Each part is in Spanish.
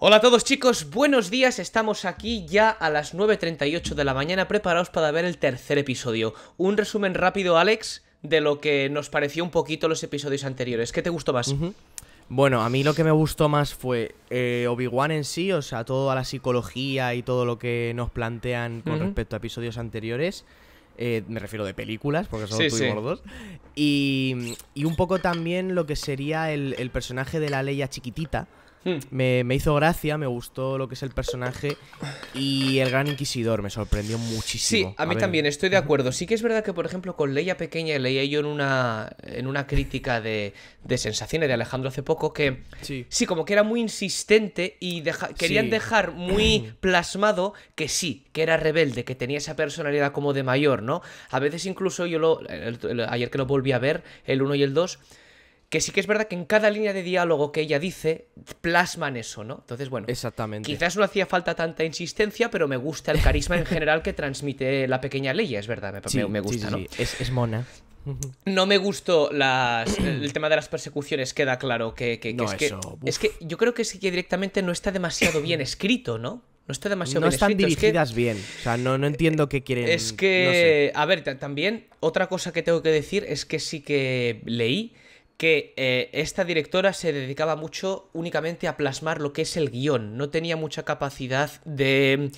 Hola a todos chicos, buenos días, estamos aquí ya a las 9.38 de la mañana preparados para ver el tercer episodio. Un resumen rápido, Alex, de lo que nos pareció un poquito los episodios anteriores. ¿Qué te gustó más? Bueno, a mí lo que me gustó más fue eh, Obi-Wan en sí, o sea, toda la psicología y todo lo que nos plantean con respecto a episodios anteriores. Eh, me refiero de películas, porque solo muy tuvimos dos. Y, un poco también lo que sería el, el personaje de la Leia chiquitita Hmm. Me, hizo gracia, me gustó lo que es el personaje y el gran inquisidor me sorprendió muchísimo. Sí, a mí también estoy de acuerdo. Sí que es verdad que, por ejemplo, con Leia Pequeña leía yo en una, en una crítica de, Sensaciones de Alejandro hace poco que sí, como que era muy insistente y querían dejar muy plasmado que sí, que era rebelde, que tenía esa personalidad como de mayor, ¿no? A veces incluso yo lo, ayer que lo volví a ver, el 1 y el 2 que sí que es verdad que en cada línea de diálogo que ella dice, plasman eso, ¿no? Entonces, bueno, Exactamente. quizás no hacía falta tanta insistencia, pero me gusta el carisma en general que transmite la pequeña ley, es verdad, me, me, gusta, Es, mona. No me gustó las, el tema de las persecuciones, queda claro que, no, es, eso, es, que yo creo que sí que directamente no está demasiado bien escrito, ¿no? No está demasiado bien están escrito, dirigidas bien. O sea, no, no eh, entiendo qué quieren. Es que, a ver, también otra cosa que tengo que decir es que sí que leí que eh, esta directora se dedicaba mucho únicamente a plasmar lo que es el guión, no tenía mucha capacidad de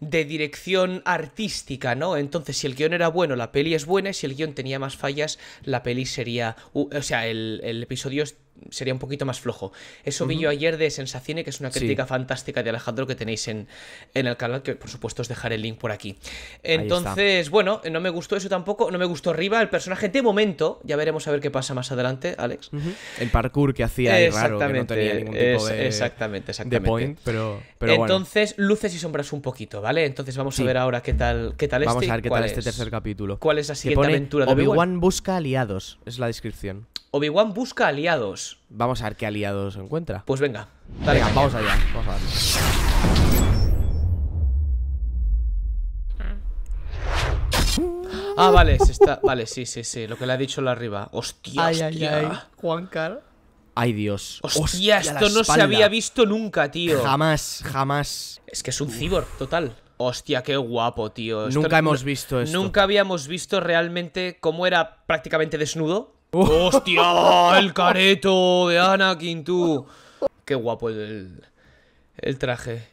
de dirección artística, ¿no? Entonces, si el guión era bueno, la peli es buena, y si el guión tenía más fallas, la peli sería. o sea, el, episodio episodio sería un poquito más flojo. Eso vi yo ayer de Sensacine, que es una crítica fantástica de Alejandro que tenéis en, el canal, que por supuesto os dejaré el link por aquí. Entonces, bueno, no me gustó eso tampoco, no me gustó Riva, el personaje de momento, ya veremos a ver qué pasa más adelante, Alex. El parkour que hacía ahí raro, no tenía ningún tipo de, exactamente, exactamente. point, pero, Entonces, luces y sombras un poquito, ¿vale? Entonces vamos a ver ahora qué tal, qué tal este. Vamos a ver qué tal este tercer capítulo. ¿Cuál es la siguiente aventura de Obi-Wan busca aliados, es la descripción. Obi-Wan busca aliados. Vamos a ver qué aliados encuentra. Pues venga, dale. Venga, vamos allá, vamos a ver. Ah, vale, está... vale, sí, sí, sí, lo que le ha dicho la arriba. Hostia, ay, hostia. Ay, ay. Juan Car Ay, Dios. Hostia, esto no se había visto nunca, tío. Jamás, jamás. Es que es un cibor total. Hostia, qué guapo, tío. nunca hemos visto esto. Nunca habíamos visto realmente cómo era prácticamente desnudo. ¡Hostia! El careto de Anakin, tú. Qué guapo el, el traje.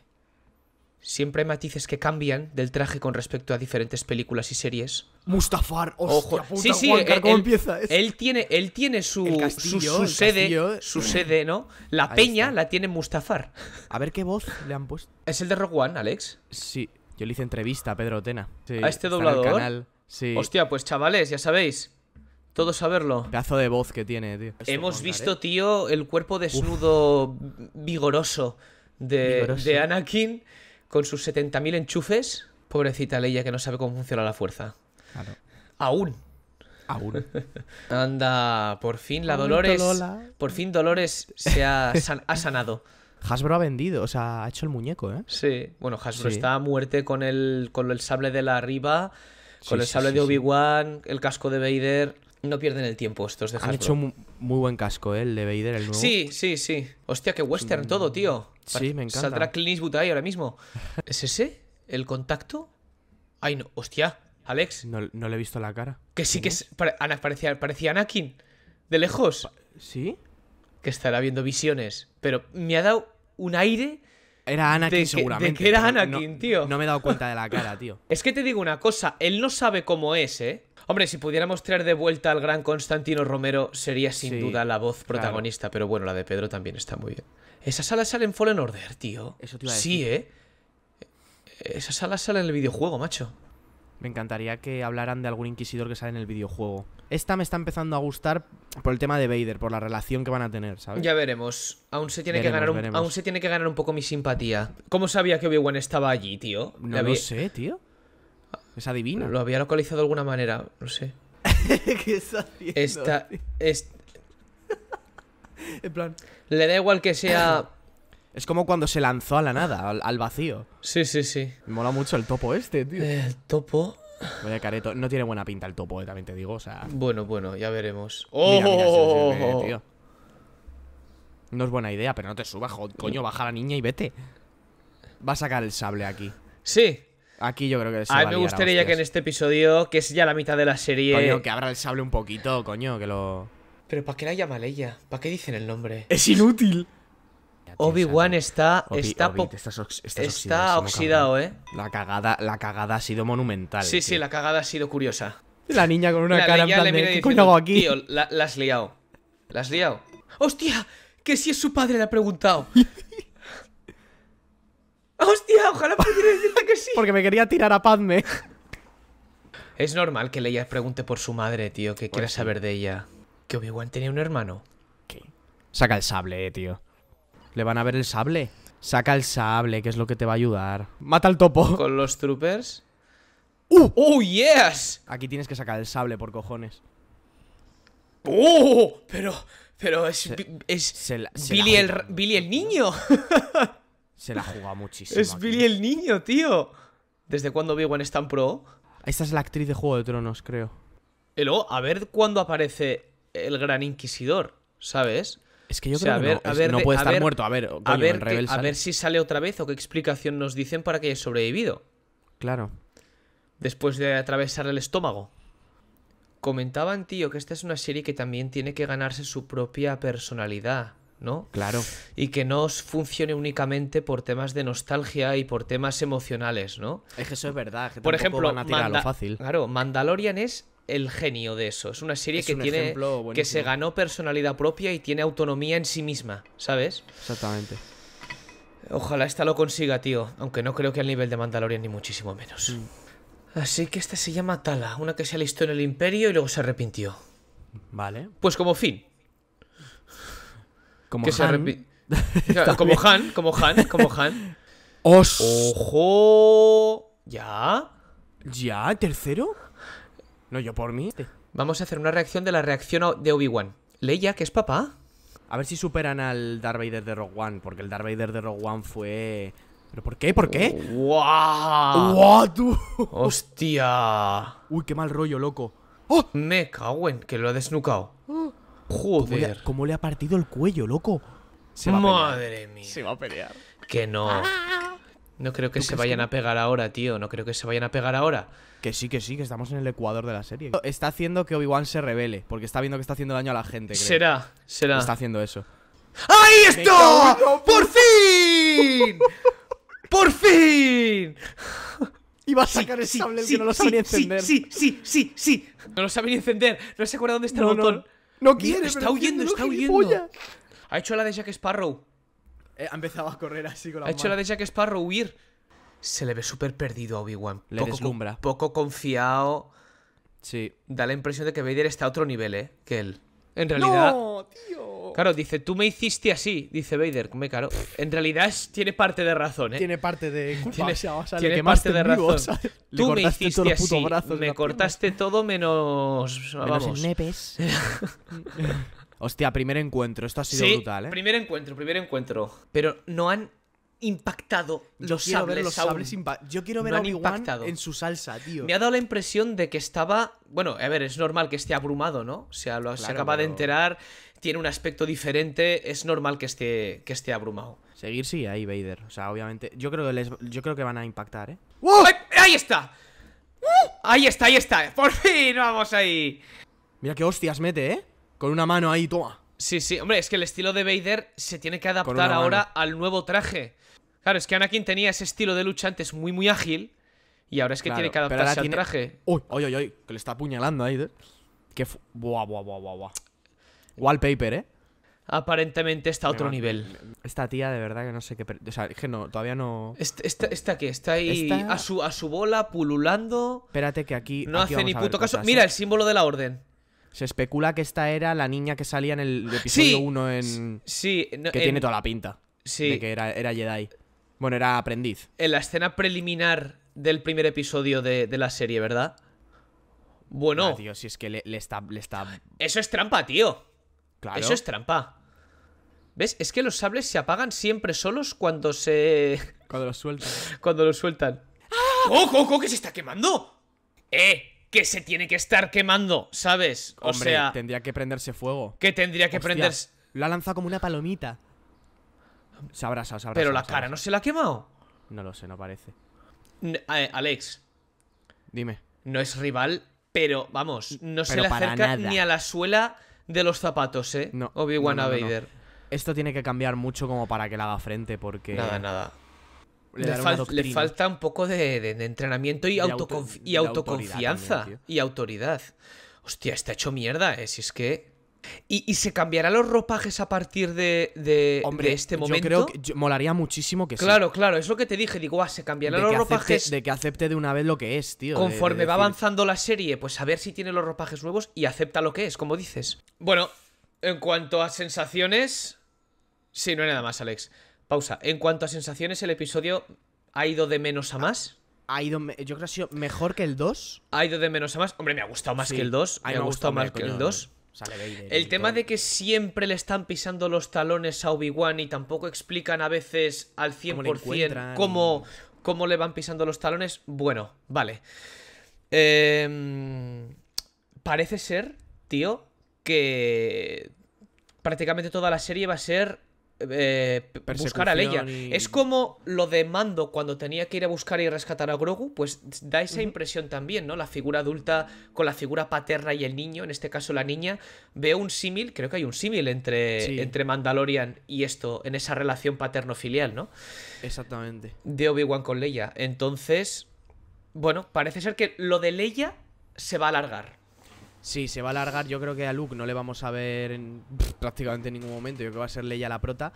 Siempre hay matices que cambian del traje con respecto a diferentes películas y series. Mustafar, hostia Ojo. puta, sí, sí, él, empieza? Él tiene, él tiene su, su, sede, su eh. sede, ¿no? La peña la tiene Mustafar. A ver qué voz le han puesto. ¿Es el de Rogue One, Alex? Sí, yo le hice entrevista a Pedro Tena. a este doblador. Sí. Hostia, pues chavales, ya sabéis, todo saberlo. Pedazo de voz que tiene, tío. Hemos visto, ¿eh? tío, el cuerpo desnudo vigoroso de, de Anakin con sus 70.000 enchufes. Pobrecita Leia que no sabe cómo funciona la fuerza. Claro. Aún. Aún. Anda, por fin la Dolores. Por fin Dolores se ha, sanado. Hasbro ha vendido, o sea, ha hecho el muñeco, ¿eh? Sí, bueno, Hasbro está a muerte con el, con el sable de la arriba, con el sable de Obi-Wan, el casco de Vader no pierden el tiempo estos de Hasbro. Han hecho un muy buen casco, ¿eh? El de Vader, el nuevo. Sí, sí, sí. Hostia, qué western todo, tío. Sí, me encanta. Saldrá Clint Eastwood ahí ahora mismo. ¿Es ese? ¿El contacto? Ay, no. Hostia, Alex. No, le he visto la cara. Que sí que es... parecía, parecía Anakin. De lejos. ¿Sí? Que estará viendo visiones. Pero me ha dado un aire... Era Anakin, seguramente. de que era Anakin, tío. No me he dado cuenta de la cara, tío. Es que te digo una cosa, él no sabe cómo es, ¿eh? Hombre, si pudiéramos traer de vuelta al gran Constantino Romero, sería sin duda la voz protagonista, pero bueno, la de Pedro también está muy bien. Esa sala sale en Fallen Order, tío. Eso Sí, ¿eh? Esa sala sale en el videojuego, macho. Me encantaría que hablaran de algún inquisidor que sale en el videojuego. Esta me está empezando a gustar por el tema de Vader, por la relación que van a tener, ¿sabes? Ya veremos. Aún se tiene, que, ganar un, aún se tiene que ganar un poco mi simpatía. ¿Cómo sabía que Obi-Wan estaba allí, tío? No lo sé, tío. Es adivino Lo había localizado de alguna manera, no sé. ¿Qué está haciendo? Esta. en plan. Le da igual que sea. Es como cuando se lanzó a la nada, al, vacío. Sí, sí, sí. Me mola mucho el topo este, tío. Eh, el topo. Vaya careto. No tiene buena pinta el topo, eh, también te digo. Bueno, bueno, ya veremos. ¡Oh! No es buena idea, pero no te subas, coño, baja la niña y vete. Va a sacar el sable aquí. Sí. Aquí yo creo que se A mí me gustaría que en este episodio, que es ya la mitad de la serie. Coño, que abra el sable un poquito, coño, que lo. Pero ¿para qué la llama Leia? ¿Para qué dicen el nombre? ¡Es inútil! Obi-Wan está. está, está oxidado, ¿eh? La cagada, la cagada ha sido monumental. Sí, sí, la cagada ha sido curiosa. La niña con una cara en de, ¿Qué hago aquí? Tío, la, has liado. La has liado. ¡Hostia! Que si es su padre le ha preguntado. ¡Hostia! Ojalá pudiera decirte que sí. Porque me quería tirar a Padme. Es normal que Leia pregunte por su madre, tío, que quieres quiera saber de ella. ¿Que Obi-Wan tenía un hermano? ¿Qué? Saca el sable, eh, tío. ¿Le van a ver el sable? Saca el sable, que es lo que te va a ayudar. Mata al topo. ¿Con los troopers? ¡Uh! ¡Oh, yes! Aquí tienes que sacar el sable, por cojones. ¡Oh! Pero... Pero es... es Billy, el, Billy el niño. Se la ha muchísimo. es Billy el niño, tío. ¿Desde cuándo vivo en Stan pro? Esta es la actriz de Juego de Tronos, creo. Elo, a ver cuándo aparece el Gran Inquisidor, ¿sabes? Es que yo creo que no, puede estar muerto. A ver, a, ver a ver si sale otra vez o qué explicación nos dicen para que haya sobrevivido. Claro. Después de atravesar el estómago. Comentaban, tío, que esta es una serie que también tiene que ganarse su propia personalidad. ¿no? Claro. Y que no funcione únicamente por temas de nostalgia y por temas emocionales, ¿no? Es que eso es verdad. por ejemplo, Claro, Mandalorian es el genio de eso. Es una serie que tiene que se ganó personalidad propia y tiene autonomía en sí misma, ¿sabes? Exactamente. Ojalá esta lo consiga, tío. Aunque no creo que al nivel de Mandalorian ni muchísimo menos. Mm. Así que esta se llama Tala, una que se alistó en el Imperio y luego se arrepintió. Vale. Pues como fin, como Han. como Han, como Han, ¡Ojo! ¿Ya? ¿Ya? ¿Tercero? No, yo por mí. Este. Vamos a hacer una reacción de la reacción de Obi-Wan. Leia, que es papá. A ver si superan al Darth Vader de Rogue One, porque el Darth Vader de Rogue One fue... ¿Pero por qué? ¿Por qué? ¡Guau! ¡Guau, tú! ¡Hostia! Uy, qué mal rollo, loco. ¡Oh! Me cago en que lo ha desnucado. ¡Ah! Joder. ¿Cómo le, ha, partido el cuello, loco? Se va Madre mía. Se va a pelear. Que no. Ah. No creo que se vayan a pegar ahora, tío. No creo que se vayan a pegar ahora. Que sí, que sí, que estamos en el Ecuador de la serie. Está haciendo que Obi-Wan se revele, porque está viendo que está haciendo daño a la gente. Será, será. Está haciendo eso. ¡Ahí está! ¡Por, fin! ¡Por fin! Iba a sacar sí, el sable sí, que no lo sí, ni encender. Sí, sí, sí, sí. No lo ni encender. No sé acuerda dónde está el botón. No quiere. está huyendo, está huyendo. Ha hecho la de Jack Sparrow. Eh, ha empezado a correr así con la Ha hecho la de Jack Sparrow huir. Se le ve súper perdido a Obi-Wan. poco, poco confiado. Sí. Da la impresión de que Vader está a otro nivel, ¿eh? Que él. En realidad. ¡No, tío! Claro, dice, tú me hiciste así, dice Vader, me caro. En realidad tiene parte de razón, ¿eh? Tiene parte de tiene, parte de razón. tú me hiciste así, me cortaste todo menos... Vamos. Menos nepes. Hostia, primer encuentro, esto ha sido brutal, ¿eh? primer encuentro, primer encuentro. Pero no han impactado los sables, los Yo quiero ver a en su salsa, tío. Me ha dado la impresión de que estaba... Bueno, a ver, es normal que esté abrumado, ¿no? O sea, lo, se acaba de enterar tiene un aspecto diferente, es normal que esté, que esté abrumado. Seguir sí ahí, Vader. O sea, obviamente. Yo creo que, yo creo que van a impactar, ¿eh? ¡Uh! ¡Ahí, está! ¡Uh! Ahí está, ahí está. Por fin, vamos ahí. Mira qué hostias mete, ¿eh? Con una mano ahí, toma. Sí, sí, hombre, es que el estilo de Vader se tiene que adaptar ahora al nuevo traje. Claro, es que Anakin tenía ese estilo de lucha antes muy, muy ágil. Y ahora es que tiene que adaptarse al traje. Uy, uy, uy, que le está apuñalando ahí. ¿eh? Qué fu... buah, buah, buah, buah, buah. Wallpaper, ¿eh? Aparentemente está a otro nivel. Esta tía, de verdad, que no sé qué. O sea, es que no, todavía no. Este, ¿Esta, esta, Está ahí a, su, a su bola, pululando. Espérate, que aquí. No hace ni puto caso. Mira ¿eh? el símbolo de la orden. Se especula que esta era la niña que salía en el episodio 1 en. Sí, que tiene toda la pinta. Sí. De que era, era Jedi. Bueno, era aprendiz. En la escena preliminar del primer episodio de, la serie, ¿verdad? Bueno. Dios, si es que le, le, está, le está. Eso es trampa, tío. Eso es trampa. ¿Ves? Es que los sables se apagan siempre solos cuando se. Cuando los sueltan. cuando los sueltan. oh, ojo! que se está quemando! ¡Eh! que se tiene que estar quemando, ¿sabes? o Hombre, sea, tendría que prenderse fuego. Que tendría que prenderse. Lo ha lanzado como una palomita. Se ha se ha Pero la cara no se la ha quemado. No lo sé, no parece. Eh, Alex. Dime. No es rival, pero vamos, no se le acerca ni a la suela de los zapatos, ¿eh? No. Obi-Wan no, Esto tiene que cambiar mucho como para que le haga frente, porque. Nada, nada. Le, falta un poco de, entrenamiento y, y autoconfianza. y autoridad. Hostia, está hecho mierda, ¿eh? Si es que. ¿Y, se cambiarán los ropajes a partir de, Hombre, este momento? Yo creo que molaría muchísimo que claro, Claro, es lo que te dije. Digo, ah, se cambiarán los ropajes. de que acepte de una vez lo que es, tío. Conforme va avanzando la serie, pues a ver si tiene los ropajes nuevos y acepta lo que es, como dices. Bueno, en cuanto a sensaciones. Sí, no hay nada más, Alex. Pausa. En cuanto a sensaciones, el episodio ha ido de menos a ah, más. Ha ido, yo creo que ha sido mejor que el 2. Ha ido de menos a más. Hombre, me ha gustado más que el 2. Me, me, ha gustado, gustado más que el 2. El tema de que siempre le están pisando los talones a Obi-Wan y tampoco explican a veces al 100% cómo, le van pisando los talones, bueno, vale. Em, parece ser, tío, que prácticamente toda la serie va a ser eh, buscar a Leia. Es como lo de Mando cuando tenía que ir a buscar y rescatar a Grogu, pues da esa impresión también, ¿no? La figura adulta con la figura paterna y el niño, en este caso la niña. Veo un símil, creo que hay un símil entre, entre Mandalorian y esto, en esa relación paterno-filial, ¿no? Exactamente. De Obi-Wan con Leia. Entonces, bueno, parece ser que lo de Leia se va a alargar. Sí, se va a alargar. Yo creo que a Luke no le vamos a ver en prácticamente ningún momento. Yo creo que va a ser Leia la prota.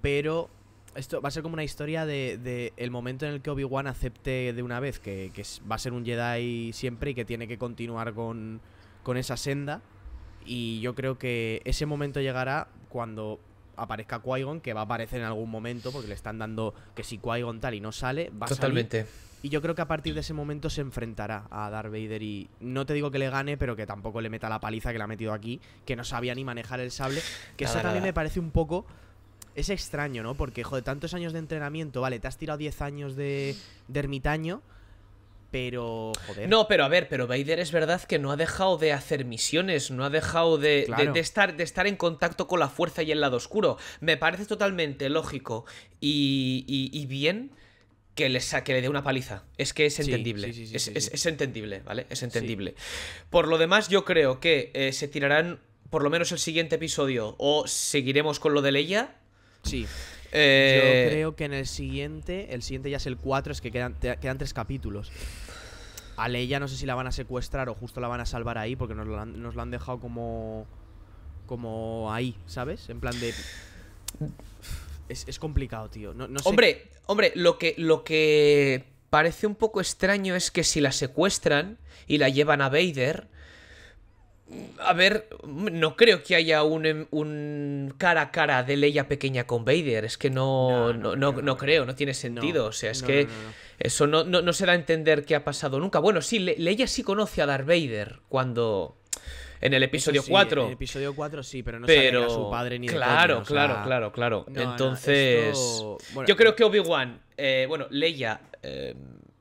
Pero esto va a ser como una historia de, el momento en el que Obi-Wan acepte de una vez que, va a ser un Jedi siempre y que tiene que continuar con esa senda. Y yo creo que ese momento llegará cuando aparezca qui que va a aparecer en algún momento, porque le están dando que si qui tal y no sale, va a salir. Y yo creo que a partir de ese momento se enfrentará a Darth Vader y no te digo que le gane, pero que tampoco le meta la paliza que le ha metido aquí, que no sabía ni manejar el sable, que eso también me parece un poco es extraño, ¿no? Porque joder, tantos años de entrenamiento, vale, te has tirado 10 años de, de ermitaño, pero, joder. No, pero a ver, pero Vader es verdad que no ha dejado de hacer misiones, no ha dejado de, estar, de estar en contacto con la fuerza y el lado oscuro. Me parece totalmente lógico y, y, bien que le, le dé una paliza. Es que es entendible. es, es, entendible, ¿vale? Es entendible. Por lo demás, yo creo que eh, se tirarán por lo menos el siguiente episodio o seguiremos con lo de Leia. Sí. Yo eh, creo que en el siguiente, el siguiente ya es el 4, es que quedan, quedan tres capítulos. A Leia no sé si la van a secuestrar o justo la van a salvar ahí porque nos lo han, dejado como. como ahí, ¿sabes? En plan de. Es, complicado, tío. Hombre, hombre, lo que. Lo que... Parece un poco extraño es que si la secuestran y la llevan a Vader, a ver, no creo que haya em, un, cara a cara de Leia pequeña con Vader. Es que no, no, creo, no tiene sentido. o sea, es que eso no, se da a entender qué ha pasado nunca. Bueno, sí, Leia sí conoce a Darth Vader cuando. En el episodio sí, 4. En el episodio 4 sí, pero no pero... a su padre ni Claro, de claro, claro, claro, claro. Entonces. yo creo eh. que Obi-Wan, eh, bueno, Leia. Eh,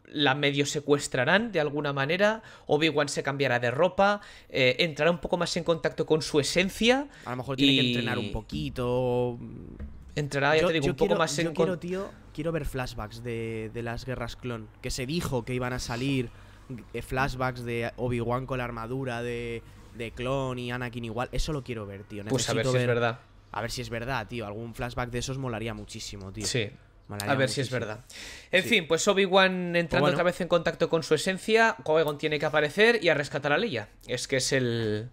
la medio secuestrarán de alguna manera, Obi-Wan se cambiará de ropa, eh, entrará un poco más en contacto con su esencia. A lo mejor tiene que entrenar un poquito. Entrará, ya un poco más yo en quiero, tío, quiero ver flashbacks de, las guerras clon, que se dijo que iban a salir eh, flashbacks de Obi-Wan con la armadura de, Clon y Anakin igual. Eso lo quiero ver, tío. pues a ver si es verdad. A ver si es verdad, tío. Algún flashback de esos molaría muchísimo, tío. Sí, a ver si es verdad. En fin, pues Obi-Wan entrando pues otra vez en contacto con su esencia, qui tiene que aparecer y a rescatar a Leia. Es que es el...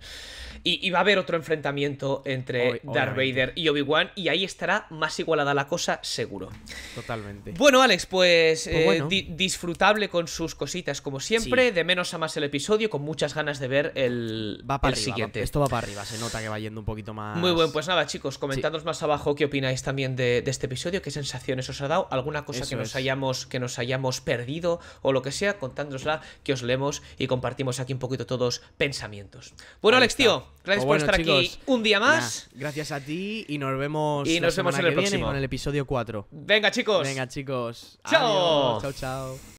Y, va a haber otro enfrentamiento entre Darth Vader y Obi-Wan y ahí estará más igualada la cosa, seguro. Totalmente. Bueno, Alex, pues, pues eh, disfrutable con sus cositas como siempre, de menos a más el episodio, con muchas ganas de ver el, siguiente. esto va para arriba, se nota que va yendo un poquito más... Muy bueno, pues nada chicos, comentadnos más abajo qué opináis también de, este episodio, qué sensaciones os ha dado, alguna cosa que nos, hayamos, que nos hayamos perdido o lo que sea, contándosla, que os leemos y compartimos aquí un poquito todos pensamientos. Bueno, Alex, tío, gracias pues por estar aquí un día más. gracias a ti y nos vemos, y nos vemos en el próximo. en el episodio 4. Venga, chicos. Venga, chicos. Chao. chao, chao.